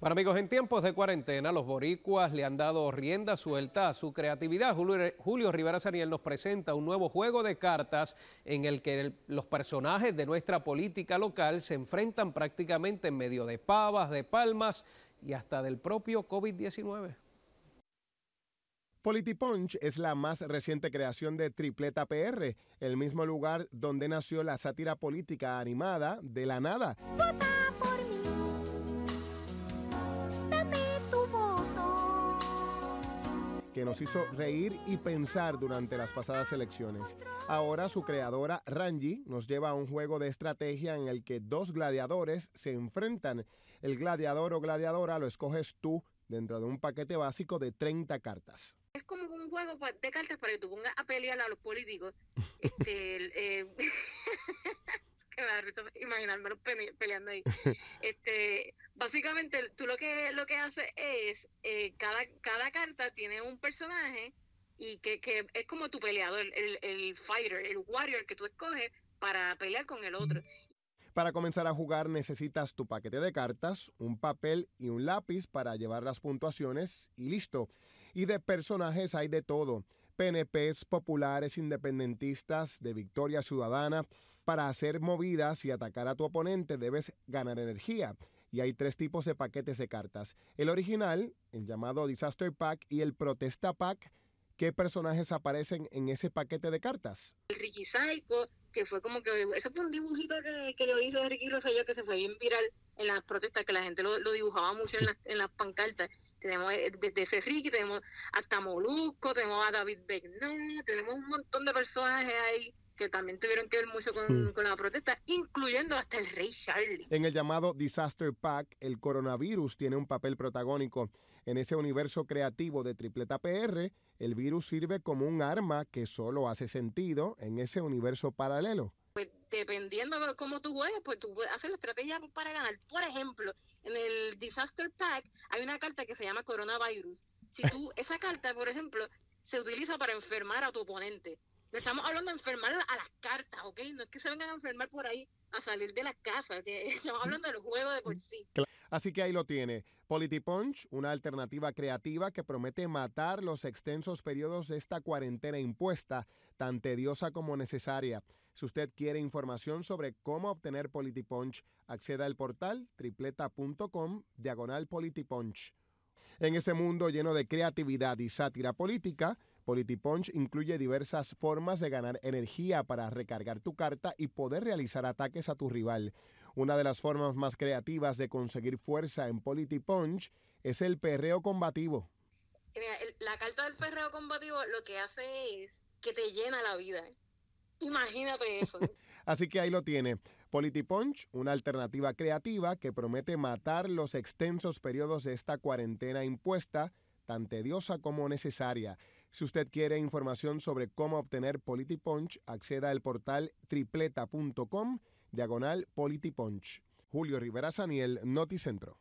Bueno amigos, en tiempos de cuarentena los boricuas le han dado rienda suelta a su creatividad. Julio, Rivera Saniel nos presenta un nuevo juego de cartas en el que los personajes de nuestra política local se enfrentan prácticamente en medio de pavas, de palmas y hasta del propio COVID-19. Politipunch es la más reciente creación de Tripleta PR, el mismo lugar donde nació la sátira política animada de la nada. nos hizo reír y pensar durante las pasadas elecciones. Ahora su creadora, Ranji, nos lleva a un juego de estrategia en el que dos gladiadores se enfrentan. El gladiador o gladiadora lo escoges tú dentro de un paquete básico de 30 cartas. Es como un juego de cartas para que tú pongas a pelear a los políticos. Este, eh, imaginármelo peleando ahí. Este, básicamente, tú lo que, lo que haces es, eh, cada, cada carta tiene un personaje y que, es como tu peleador, el, el fighter, el warrior que tú escoges para pelear con el otro. Para comenzar a jugar necesitas tu paquete de cartas, un papel y un lápiz para llevar las puntuaciones y listo. Y de personajes hay de todo. PNPs populares independentistas de Victoria Ciudadana, para hacer movidas y atacar a tu oponente debes ganar energía. Y hay tres tipos de paquetes de cartas. El original, el llamado Disaster Pack, y el Protesta Pack, qué personajes aparecen en ese paquete de cartas. El Ricky Saico, que fue como que, eso fue un dibujito que, que hice de Ricky Rosselló, que se fue bien viral en las protestas, que la gente lo, dibujaba mucho en, en las pancartas. Tenemos desde eh, ese Ricky, tenemos hasta Molusco, tenemos a David Beckner, tenemos un montón de personajes ahí que también tuvieron que ver mucho con, hmm. con la protesta, incluyendo hasta el rey Charles. En el llamado Disaster Pack, el coronavirus tiene un papel protagónico. En ese universo creativo de Tripleta PR, el virus sirve como un arma que solo hace sentido en ese universo paralelo. Pues dependiendo de cómo tú juegues, pues tú haces la estrategia para ganar. Por ejemplo, en el Disaster Pack hay una carta que se llama Coronavirus. Si tú, esa carta, por ejemplo, se utiliza para enfermar a tu oponente estamos hablando de enfermar a las cartas, ¿ok? No es que se vengan a enfermar por ahí a salir de la casa, estamos hablando del juego de por sí. Así que ahí lo tiene. Punch, una alternativa creativa que promete matar los extensos periodos de esta cuarentena impuesta, tan tediosa como necesaria. Si usted quiere información sobre cómo obtener Punch, acceda al portal tripleta.com diagonal Politipunch. En ese mundo lleno de creatividad y sátira política, PolitiPunch incluye diversas formas de ganar energía para recargar tu carta y poder realizar ataques a tu rival. Una de las formas más creativas de conseguir fuerza en PolitiPunch es el perreo combativo. la carta del perreo combativo lo que hace es que te llena la vida. Imagínate eso. Así que ahí lo tiene. PolitiPunch, una alternativa creativa que promete matar los extensos periodos de esta cuarentena impuesta, tan tediosa como necesaria. Si usted quiere información sobre cómo obtener PolitiPunch, acceda al portal tripleta.com, diagonal PolitiPunch. Julio Rivera Saniel, Noticentro.